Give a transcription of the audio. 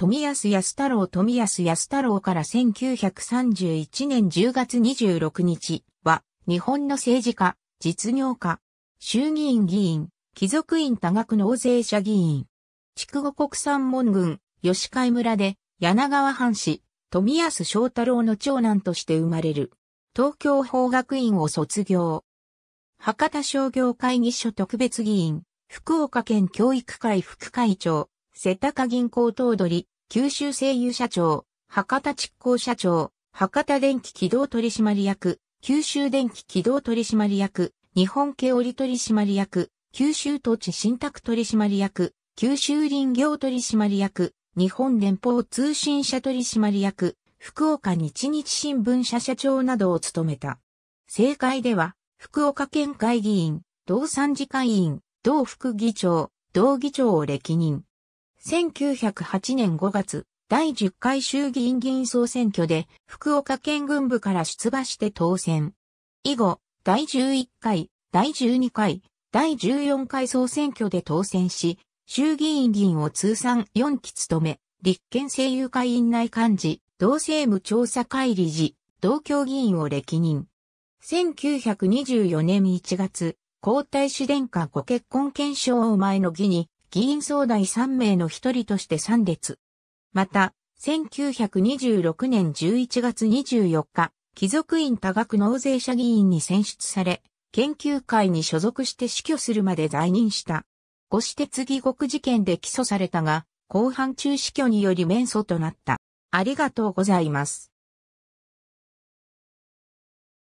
富安康太郎富安康太郎から1931年10月26日は、日本の政治家、実業家、衆議院議員、貴族院多額納税者議員、筑後国産門軍、吉海村で、柳川藩士、富安正太郎の長男として生まれる、東京法学院を卒業。博多商業会議所特別議員、福岡県教育会副会長、瀬高銀行頭取、九州声優社長、博多蓄光社長、博多電気軌道取締役、九州電気軌道取締役、日本経織取締役、九州土地信託取締役、九州林業取締役、日本連邦通信社取締役、福岡日日新聞社社長などを務めた。政界では、福岡県会議員、同参事会員、同副議長、同議長を歴任。1908年5月、第10回衆議院議員総選挙で福岡県軍部から出馬して当選。以後、第11回、第12回、第14回総選挙で当選し、衆議院議員を通算4期務め、立憲政友会院内幹事、同政務調査会理事、同協議員を歴任。1924年1月、皇太子殿下ご結婚検証を前の議に、議員総代3名の一人として参列。また、1926年11月24日、貴族院多額納税者議員に選出され、研究会に所属して死去するまで在任した。ご子鉄議国事件で起訴されたが、後半中死去により免訴となった。ありがとうございます。